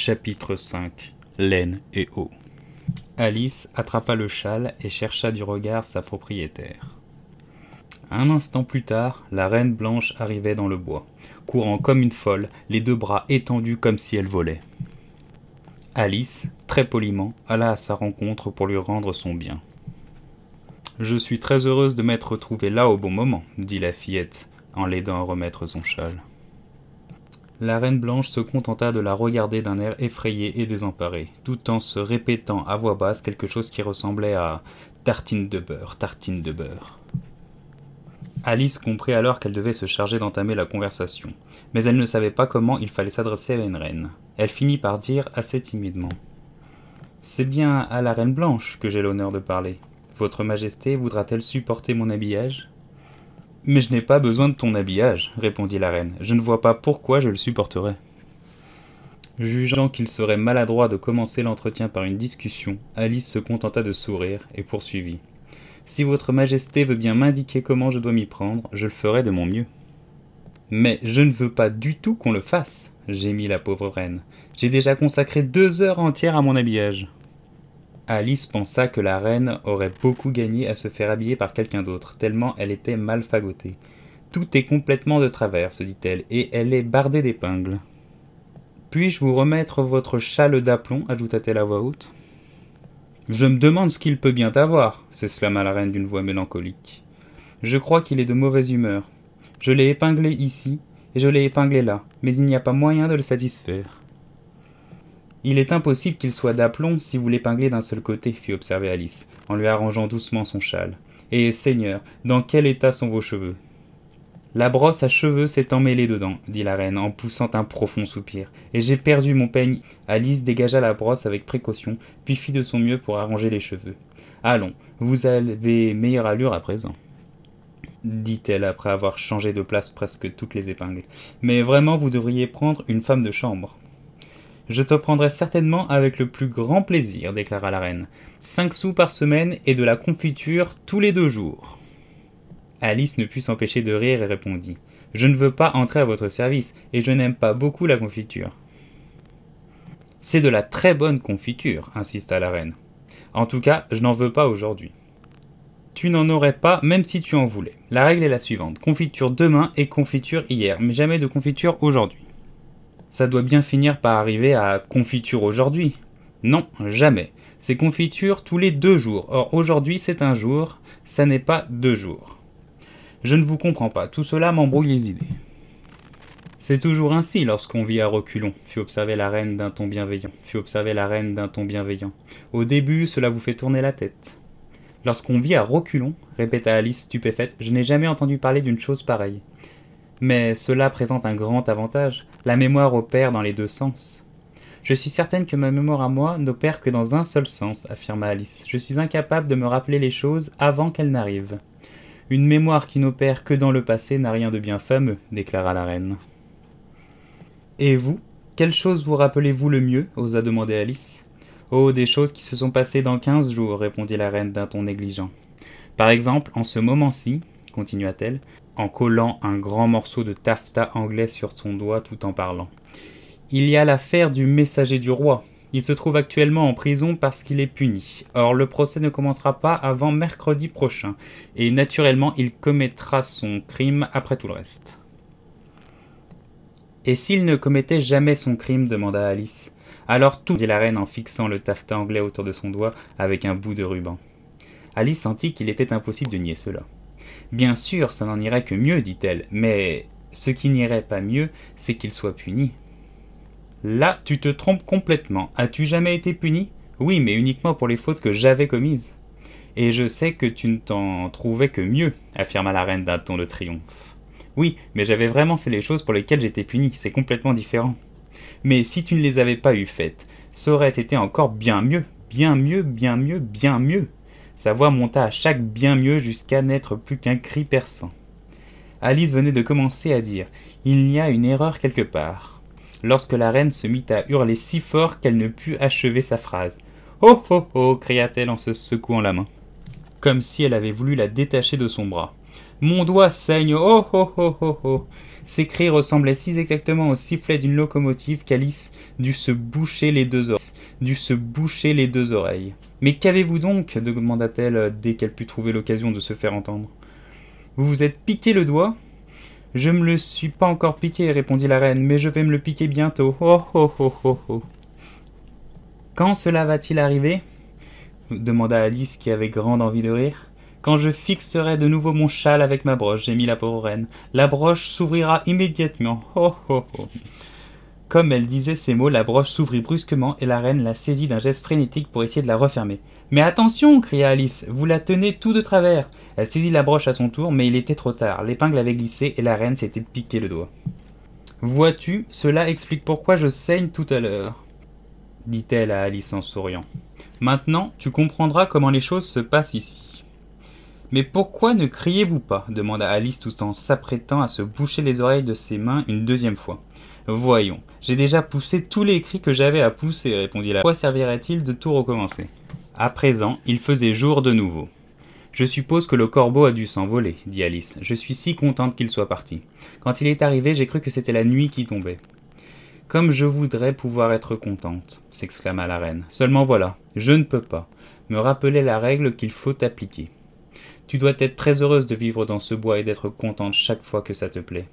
Chapitre 5 Laine et eau. Alice attrapa le châle et chercha du regard sa propriétaire. Un instant plus tard, la reine blanche arrivait dans le bois, courant comme une folle, les deux bras étendus comme si elle volait. Alice, très poliment, alla à sa rencontre pour lui rendre son bien. Je suis très heureuse de m'être retrouvée là au bon moment, dit la fillette, en l'aidant à remettre son châle. La reine blanche se contenta de la regarder d'un air effrayé et désemparé, tout en se répétant à voix basse quelque chose qui ressemblait à tartine de beurre, tartine de beurre. Alice comprit alors qu'elle devait se charger d'entamer la conversation, mais elle ne savait pas comment il fallait s'adresser à une reine. Elle finit par dire assez timidement C'est bien à la reine blanche que j'ai l'honneur de parler. Votre Majesté voudra-t-elle supporter mon habillage mais je n'ai pas besoin de ton habillage, répondit la reine, je ne vois pas pourquoi je le supporterais. Jugeant qu'il serait maladroit de commencer l'entretien par une discussion, Alice se contenta de sourire et poursuivit. Si votre majesté veut bien m'indiquer comment je dois m'y prendre, je le ferai de mon mieux. Mais je ne veux pas du tout qu'on le fasse, gémit la pauvre reine. J'ai déjà consacré deux heures entières à mon habillage. Alice pensa que la reine aurait beaucoup gagné à se faire habiller par quelqu'un d'autre, tellement elle était mal fagotée. Tout est complètement de travers, se dit-elle, et elle est bardée d'épingles. Puis-je vous remettre votre châle d'aplomb ajouta-t-elle à voix haute. Je me demande ce qu'il peut bien avoir, s'exclama la reine d'une voix mélancolique. Je crois qu'il est de mauvaise humeur. Je l'ai épinglé ici, et je l'ai épinglé là, mais il n'y a pas moyen de le satisfaire. Il est impossible qu'il soit d'aplomb si vous l'épinglez d'un seul côté, fit observer Alice, en lui arrangeant doucement son châle. Et Seigneur, dans quel état sont vos cheveux La brosse à cheveux s'est emmêlée dedans, dit la reine en poussant un profond soupir, et j'ai perdu mon peigne. Alice dégagea la brosse avec précaution, puis fit de son mieux pour arranger les cheveux. Allons, vous avez meilleure allure à présent dit-elle après avoir changé de place presque toutes les épingles. Mais vraiment, vous devriez prendre une femme de chambre. Je te prendrai certainement avec le plus grand plaisir, déclara la reine. Cinq sous par semaine et de la confiture tous les deux jours. Alice ne put s'empêcher de rire et répondit. Je ne veux pas entrer à votre service, et je n'aime pas beaucoup la confiture. C'est de la très bonne confiture, insista la reine. En tout cas, je n'en veux pas aujourd'hui. Tu n'en aurais pas même si tu en voulais. La règle est la suivante. Confiture demain et confiture hier, mais jamais de confiture aujourd'hui. Ça doit bien finir par arriver à confiture aujourd'hui. Non, jamais. C'est confiture tous les deux jours. Or aujourd'hui c'est un jour, ça n'est pas deux jours. Je ne vous comprends pas, tout cela m'embrouille les idées. C'est toujours ainsi lorsqu'on vit à reculons, fut observer la reine d'un ton bienveillant, fit observer la reine d'un ton bienveillant. Au début, cela vous fait tourner la tête. Lorsqu'on vit à reculons, répéta Alice stupéfaite, je n'ai jamais entendu parler d'une chose pareille. Mais cela présente un grand avantage. La mémoire opère dans les deux sens. Je suis certaine que ma mémoire à moi n'opère que dans un seul sens, affirma Alice. Je suis incapable de me rappeler les choses avant qu'elles n'arrivent. Une mémoire qui n'opère que dans le passé n'a rien de bien fameux, déclara la reine. Et vous Quelle chose vous rappelez-vous le mieux osa demander Alice. Oh, des choses qui se sont passées dans quinze jours, répondit la reine d'un ton négligent. Par exemple, en ce moment-ci, continua-t-elle, en collant un grand morceau de taffetas anglais sur son doigt tout en parlant. Il y a l'affaire du messager du roi. Il se trouve actuellement en prison parce qu'il est puni. Or, le procès ne commencera pas avant mercredi prochain, et naturellement, il commettra son crime après tout le reste. Et s'il ne commettait jamais son crime demanda Alice. Alors tout, dit la reine en fixant le taffetas anglais autour de son doigt avec un bout de ruban. Alice sentit qu'il était impossible de nier cela. Bien sûr, ça n'en irait que mieux, dit-elle, mais ce qui n'irait pas mieux, c'est qu'il soit puni. Là, tu te trompes complètement. As-tu jamais été puni Oui, mais uniquement pour les fautes que j'avais commises. Et je sais que tu ne t'en trouvais que mieux, affirma la reine d'un ton de triomphe. Oui, mais j'avais vraiment fait les choses pour lesquelles j'étais puni, c'est complètement différent. Mais si tu ne les avais pas eues faites, ça aurait été encore bien mieux, bien mieux, bien mieux, bien mieux. Sa voix monta à chaque bien mieux jusqu'à n'être plus qu'un cri perçant. Alice venait de commencer à dire Il y a une erreur quelque part, lorsque la reine se mit à hurler si fort qu'elle ne put achever sa phrase. Oh oh oh cria-t-elle en se secouant la main, comme si elle avait voulu la détacher de son bras. Mon doigt saigne Oh oh oh oh oh, oh Ces cris ressemblaient si exactement au sifflet d'une locomotive qu'Alice dut se boucher les deux oreilles. Dû se boucher les deux oreilles. Mais qu'avez-vous donc demanda-t-elle dès qu'elle put trouver l'occasion de se faire entendre. Vous vous êtes piqué le doigt Je ne me le suis pas encore piqué, répondit la reine, mais je vais me le piquer bientôt. Oh oh oh oh oh Quand cela va-t-il arriver demanda Alice qui avait grande envie de rire. Quand je fixerai de nouveau mon châle avec ma broche, j'ai mis la pauvre reine. La broche s'ouvrira immédiatement. Oh oh oh comme elle disait ces mots, la broche s'ouvrit brusquement et la reine la saisit d'un geste frénétique pour essayer de la refermer. Mais attention cria Alice, vous la tenez tout de travers Elle saisit la broche à son tour, mais il était trop tard. L'épingle avait glissé et la reine s'était piqué le doigt. Vois-tu, cela explique pourquoi je saigne tout à l'heure, dit-elle à Alice en souriant. Maintenant, tu comprendras comment les choses se passent ici. Mais pourquoi ne criez-vous pas demanda Alice tout en s'apprêtant à se boucher les oreilles de ses mains une deuxième fois. Voyons, j'ai déjà poussé tous les cris que j'avais à pousser, répondit la. Quoi servirait-il de tout recommencer À présent, il faisait jour de nouveau. Je suppose que le corbeau a dû s'envoler, dit Alice. Je suis si contente qu'il soit parti. Quand il est arrivé, j'ai cru que c'était la nuit qui tombait. Comme je voudrais pouvoir être contente, s'exclama la reine. Seulement voilà, je ne peux pas. Me rappeler la règle qu'il faut appliquer. Tu dois être très heureuse de vivre dans ce bois et d'être contente chaque fois que ça te plaît.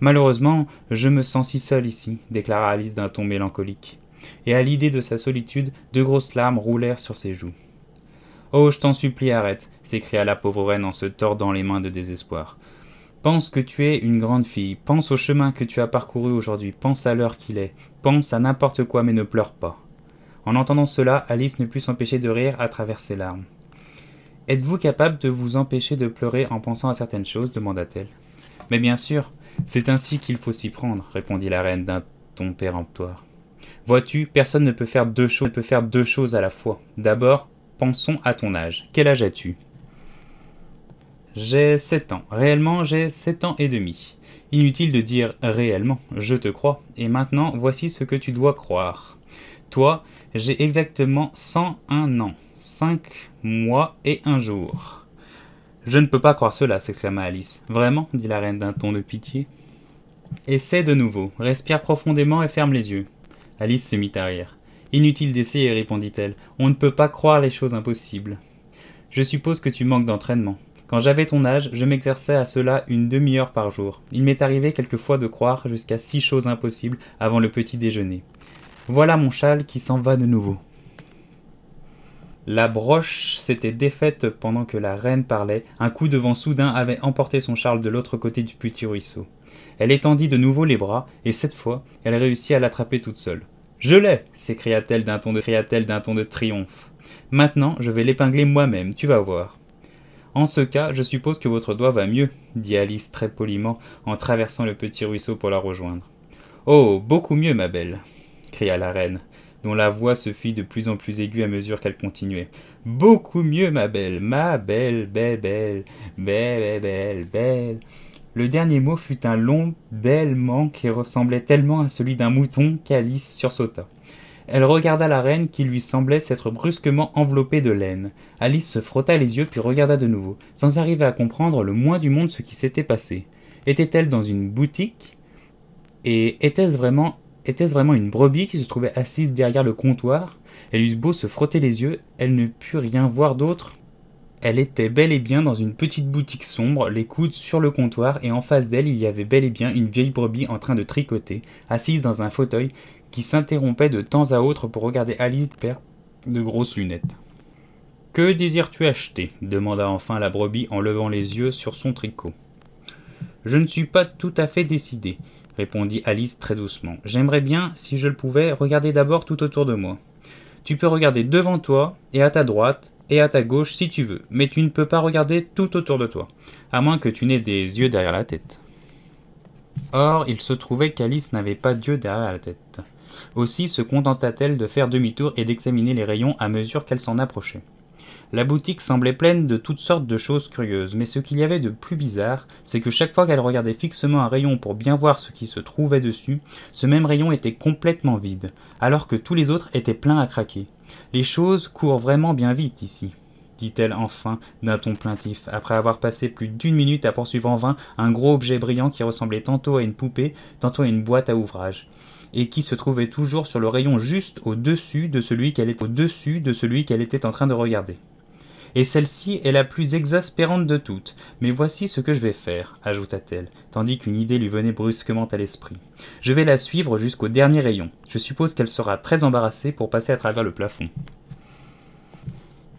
Malheureusement, je me sens si seule ici, déclara Alice d'un ton mélancolique. Et à l'idée de sa solitude, de grosses larmes roulèrent sur ses joues. Oh, je t'en supplie, arrête, s'écria la pauvre reine en se tordant les mains de désespoir. Pense que tu es une grande fille, pense au chemin que tu as parcouru aujourd'hui, pense à l'heure qu'il est, pense à n'importe quoi mais ne pleure pas. En entendant cela, Alice ne put s'empêcher de rire à travers ses larmes. Êtes-vous capable de vous empêcher de pleurer en pensant à certaines choses demanda-t-elle. Mais bien sûr, c'est ainsi qu'il faut s'y prendre, répondit la reine d'un ton péremptoire. Vois-tu, personne ne peut faire deux choses, peut faire deux choses à la fois. D'abord, pensons à ton âge. Quel âge as-tu J'ai sept ans. Réellement, j'ai sept ans et demi. Inutile de dire réellement, je te crois. Et maintenant, voici ce que tu dois croire. Toi, j'ai exactement 101 ans. Cinq mois et un jour. Je ne peux pas croire cela, s'exclama Alice. Vraiment dit la reine d'un ton de pitié. Essaie de nouveau, respire profondément et ferme les yeux. Alice se mit à rire. Inutile d'essayer, répondit-elle. On ne peut pas croire les choses impossibles. Je suppose que tu manques d'entraînement. Quand j'avais ton âge, je m'exerçais à cela une demi-heure par jour. Il m'est arrivé quelquefois de croire jusqu'à six choses impossibles avant le petit déjeuner. Voilà mon châle qui s'en va de nouveau. La broche s'était défaite pendant que la reine parlait, un coup de vent soudain avait emporté son Charles de l'autre côté du petit ruisseau. Elle étendit de nouveau les bras, et cette fois, elle réussit à l'attraper toute seule. Je l'ai s'écria-t-elle d'un ton, de ton de triomphe. Maintenant, je vais l'épingler moi-même, tu vas voir. En ce cas, je suppose que votre doigt va mieux, dit Alice très poliment en traversant le petit ruisseau pour la rejoindre. Oh, beaucoup mieux, ma belle, cria la reine dont la voix se fit de plus en plus aiguë à mesure qu'elle continuait. Beaucoup mieux, ma belle, ma belle, belle, belle, belle, belle, belle. Le dernier mot fut un long bellement » qui ressemblait tellement à celui d'un mouton qu'Alice sursauta. Elle regarda la reine qui lui semblait s'être brusquement enveloppée de laine. Alice se frotta les yeux puis regarda de nouveau, sans arriver à comprendre le moins du monde ce qui s'était passé. Était-elle dans une boutique Et était-ce vraiment était-ce vraiment une brebis qui se trouvait assise derrière le comptoir Elle eut beau se frotter les yeux, elle ne put rien voir d'autre. Elle était bel et bien dans une petite boutique sombre, les coudes sur le comptoir, et en face d'elle il y avait bel et bien une vieille brebis en train de tricoter, assise dans un fauteuil, qui s'interrompait de temps à autre pour regarder Alice perdre de grosses lunettes. Que désires-tu acheter demanda enfin la brebis en levant les yeux sur son tricot. Je ne suis pas tout à fait décidé répondit Alice très doucement. J'aimerais bien, si je le pouvais, regarder d'abord tout autour de moi. Tu peux regarder devant toi, et à ta droite, et à ta gauche si tu veux, mais tu ne peux pas regarder tout autour de toi, à moins que tu n'aies des yeux derrière la tête. Or, il se trouvait qu'Alice n'avait pas d'yeux derrière la tête. Aussi se contenta-t-elle de faire demi-tour et d'examiner les rayons à mesure qu'elle s'en approchait. La boutique semblait pleine de toutes sortes de choses curieuses, mais ce qu'il y avait de plus bizarre, c'est que chaque fois qu'elle regardait fixement un rayon pour bien voir ce qui se trouvait dessus, ce même rayon était complètement vide, alors que tous les autres étaient pleins à craquer. Les choses courent vraiment bien vite ici dit-elle enfin d'un ton plaintif, après avoir passé plus d'une minute à poursuivre en vain un gros objet brillant qui ressemblait tantôt à une poupée, tantôt à une boîte à ouvrage, et qui se trouvait toujours sur le rayon juste au-dessus de celui qu'elle était, au-dessus de celui qu'elle était en train de regarder et celle-ci est la plus exaspérante de toutes. Mais voici ce que je vais faire, ajouta-t-elle, tandis qu'une idée lui venait brusquement à l'esprit. Je vais la suivre jusqu'au dernier rayon. Je suppose qu'elle sera très embarrassée pour passer à travers le plafond.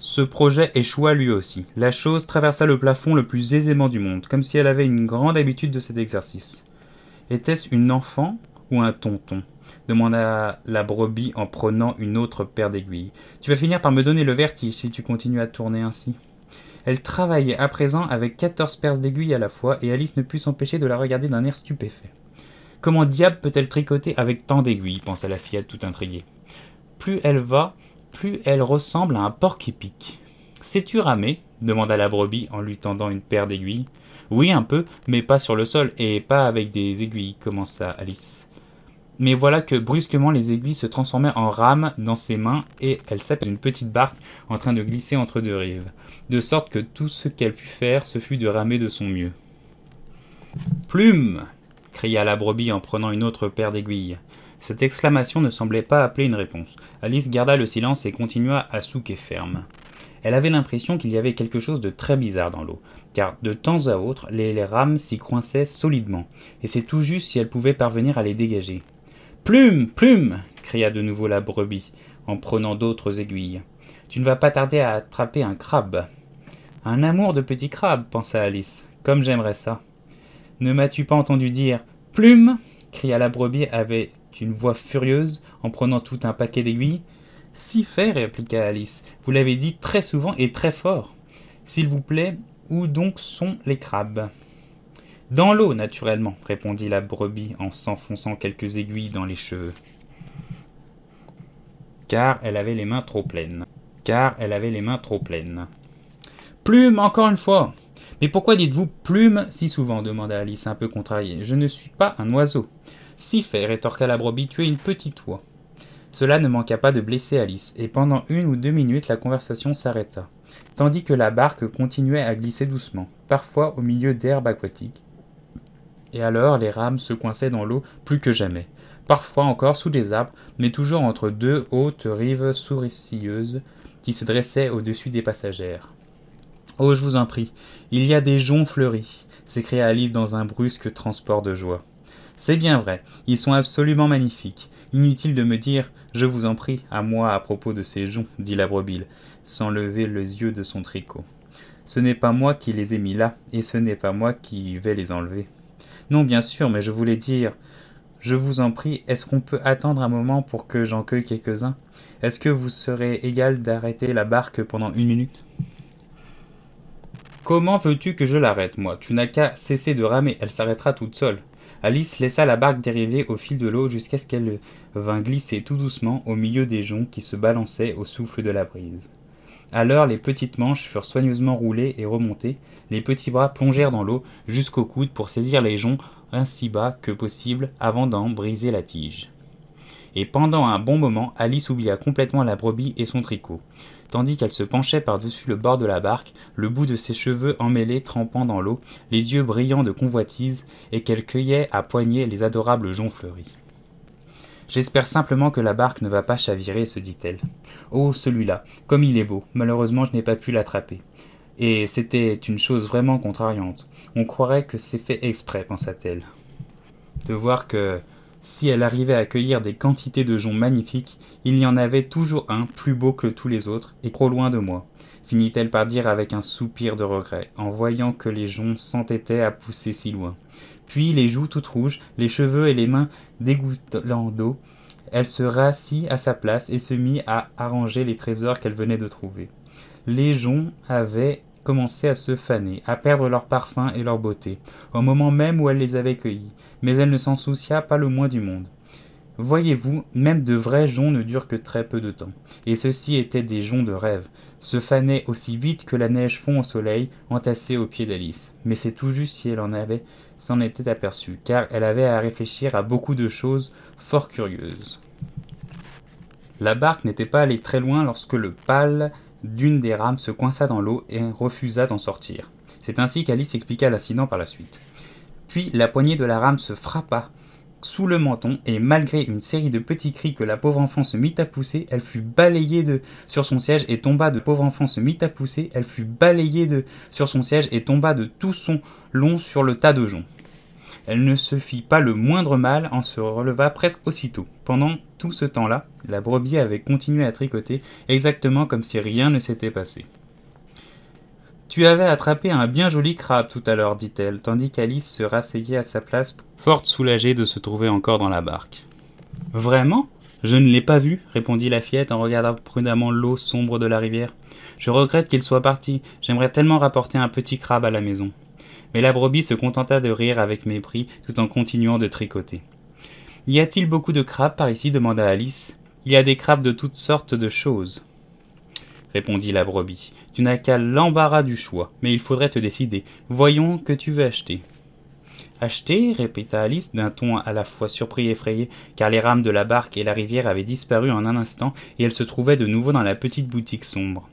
Ce projet échoua lui aussi. La chose traversa le plafond le plus aisément du monde, comme si elle avait une grande habitude de cet exercice. Était-ce une enfant ou un tonton demanda la brebis en prenant une autre paire d'aiguilles. Tu vas finir par me donner le vertige si tu continues à tourner ainsi. Elle travaillait à présent avec quatorze paires d'aiguilles à la fois, et Alice ne put s'empêcher de la regarder d'un air stupéfait. Comment diable peut-elle tricoter avec tant d'aiguilles pensa la fillette tout intriguée. Plus elle va, plus elle ressemble à un porc qui pique. Sais-tu ramer demanda la brebis en lui tendant une paire d'aiguilles. Oui, un peu, mais pas sur le sol et pas avec des aiguilles, commença Alice mais voilà que brusquement les aiguilles se transformaient en rames dans ses mains et elle s'appelait une petite barque en train de glisser entre deux rives, de sorte que tout ce qu'elle put faire, ce fut de ramer de son mieux. Plume cria la brebis en prenant une autre paire d'aiguilles. Cette exclamation ne semblait pas appeler une réponse. Alice garda le silence et continua à souquer ferme. Elle avait l'impression qu'il y avait quelque chose de très bizarre dans l'eau, car de temps à autre, les, les rames s'y coinçaient solidement, et c'est tout juste si elle pouvait parvenir à les dégager. Plume, plume cria de nouveau la brebis, en prenant d'autres aiguilles. Tu ne vas pas tarder à attraper un crabe. Un amour de petits crabes !» pensa Alice. Comme j'aimerais ça. Ne m'as-tu pas entendu dire Plume cria la brebis avec une voix furieuse, en prenant tout un paquet d'aiguilles. Si fait, répliqua Alice. Vous l'avez dit très souvent et très fort. S'il vous plaît, où donc sont les crabes dans l'eau, naturellement, répondit la brebis en s'enfonçant quelques aiguilles dans les cheveux. Car elle avait les mains trop pleines. Car elle avait les mains trop pleines. Plume, encore une fois. Mais pourquoi dites-vous plume si souvent demanda Alice un peu contrariée. Je ne suis pas un oiseau. Si fait, rétorqua la brebis, tu es une petite oie. Cela ne manqua pas de blesser Alice, et pendant une ou deux minutes la conversation s'arrêta, tandis que la barque continuait à glisser doucement, parfois au milieu d'herbes aquatiques, et alors les rames se coinçaient dans l'eau plus que jamais, parfois encore sous des arbres, mais toujours entre deux hautes rives souricieuses qui se dressaient au-dessus des passagères. Oh, je vous en prie, il y a des joncs fleuris, s'écria Alice dans un brusque transport de joie. C'est bien vrai, ils sont absolument magnifiques. Inutile de me dire, je vous en prie, à moi à propos de ces joncs, dit la sans lever les yeux de son tricot. Ce n'est pas moi qui les ai mis là, et ce n'est pas moi qui vais les enlever. Non, bien sûr, mais je voulais dire, je vous en prie, est-ce qu'on peut attendre un moment pour que j'en cueille quelques-uns Est-ce que vous serez égal d'arrêter la barque pendant une minute Comment veux-tu que je l'arrête, moi Tu n'as qu'à cesser de ramer, elle s'arrêtera toute seule. Alice laissa la barque dériver au fil de l'eau jusqu'à ce qu'elle vînt glisser tout doucement au milieu des joncs qui se balançaient au souffle de la brise l'heure, les petites manches furent soigneusement roulées et remontées, les petits bras plongèrent dans l'eau jusqu'au coude pour saisir les joncs ainsi bas que possible avant d'en briser la tige. Et pendant un bon moment, Alice oublia complètement la brebis et son tricot, tandis qu'elle se penchait par-dessus le bord de la barque, le bout de ses cheveux emmêlés trempant dans l'eau, les yeux brillants de convoitise, et qu'elle cueillait à poignées les adorables joncs fleuris. J'espère simplement que la barque ne va pas chavirer, se dit-elle. Oh, celui-là, comme il est beau, malheureusement je n'ai pas pu l'attraper. Et c'était une chose vraiment contrariante. On croirait que c'est fait exprès, pensa-t-elle. De voir que, si elle arrivait à cueillir des quantités de joncs magnifiques, il y en avait toujours un plus beau que tous les autres et trop loin de moi, finit-elle par dire avec un soupir de regret, en voyant que les joncs s'entêtaient à pousser si loin puis les joues toutes rouges, les cheveux et les mains dégoûtant d'eau, elle se rassit à sa place et se mit à arranger les trésors qu'elle venait de trouver. Les joncs avaient commencé à se faner, à perdre leur parfum et leur beauté, au moment même où elle les avait cueillis, mais elle ne s'en soucia pas le moins du monde. Voyez-vous, même de vrais joncs ne durent que très peu de temps, et ceux-ci étaient des joncs de rêve, se fanait aussi vite que la neige fond au soleil, entassée au pied d'Alice. Mais c'est tout juste si elle en avait s'en était aperçue, car elle avait à réfléchir à beaucoup de choses fort curieuses. La barque n'était pas allée très loin lorsque le pal d'une des rames se coinça dans l'eau et refusa d'en sortir. C'est ainsi qu'Alice expliqua l'incident par la suite. Puis la poignée de la rame se frappa sous le menton et malgré une série de petits cris que la pauvre enfant se mit à pousser, elle fut balayée de sur son siège et tomba de pauvre enfant se mit à pousser, elle fut balayée de sur son siège et tomba de tout son long sur le tas de joncs. Elle ne se fit pas le moindre mal en se releva presque aussitôt. Pendant tout ce temps-là, la brebis avait continué à tricoter exactement comme si rien ne s'était passé. Tu avais attrapé un bien joli crabe tout à l'heure, dit-elle, tandis qu'Alice se rasseyait à sa place, forte soulagée de se trouver encore dans la barque. Vraiment Je ne l'ai pas vu, répondit la fillette en regardant prudemment l'eau sombre de la rivière. Je regrette qu'il soit parti, j'aimerais tellement rapporter un petit crabe à la maison. Mais la brebis se contenta de rire avec mépris tout en continuant de tricoter. Y a-t-il beaucoup de crabes par ici demanda Alice. Il y a des crabes de toutes sortes de choses répondit la brebis. Tu n'as qu'à l'embarras du choix, mais il faudrait te décider. Voyons que tu veux acheter. Acheter répéta Alice d'un ton à la fois surpris et effrayé, car les rames de la barque et la rivière avaient disparu en un instant et elle se trouvait de nouveau dans la petite boutique sombre.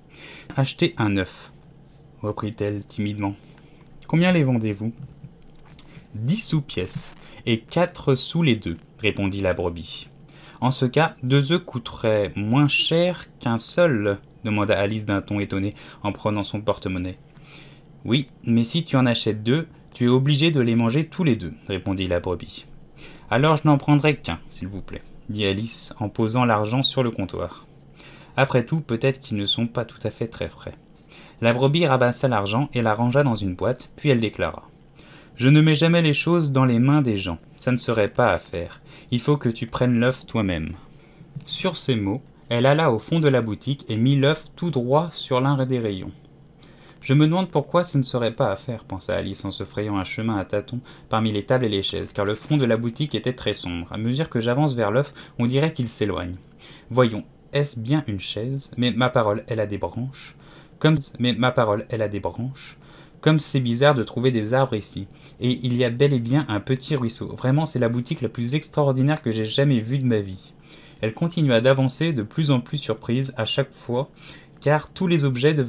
Acheter un œuf, reprit-elle timidement. Combien les vendez-vous Dix sous pièces et quatre sous les deux, répondit la brebis. En ce cas, deux œufs coûteraient moins cher qu'un seul, demanda Alice d'un ton étonné en prenant son porte-monnaie. Oui, mais si tu en achètes deux, tu es obligé de les manger tous les deux, répondit la brebis. Alors je n'en prendrai qu'un, s'il vous plaît, dit Alice en posant l'argent sur le comptoir. Après tout, peut-être qu'ils ne sont pas tout à fait très frais. La brebis rabassa l'argent et la rangea dans une boîte, puis elle déclara. Je ne mets jamais les choses dans les mains des gens, ça ne serait pas à faire. Il faut que tu prennes l'œuf toi-même. Sur ces mots, elle alla au fond de la boutique et mit l'œuf tout droit sur l'un des rayons. Je me demande pourquoi ce ne serait pas à faire, pensa Alice en se frayant un chemin à tâtons parmi les tables et les chaises, car le fond de la boutique était très sombre. À mesure que j'avance vers l'œuf, on dirait qu'il s'éloigne. Voyons, est-ce bien une chaise Mais ma parole, elle a des branches. Comme mais ma parole, elle a des branches. Comme c'est bizarre de trouver des arbres ici. Et il y a bel et bien un petit ruisseau. Vraiment, c'est la boutique la plus extraordinaire que j'ai jamais vue de ma vie elle continua d'avancer, de plus en plus surprise à chaque fois, car tous les objets de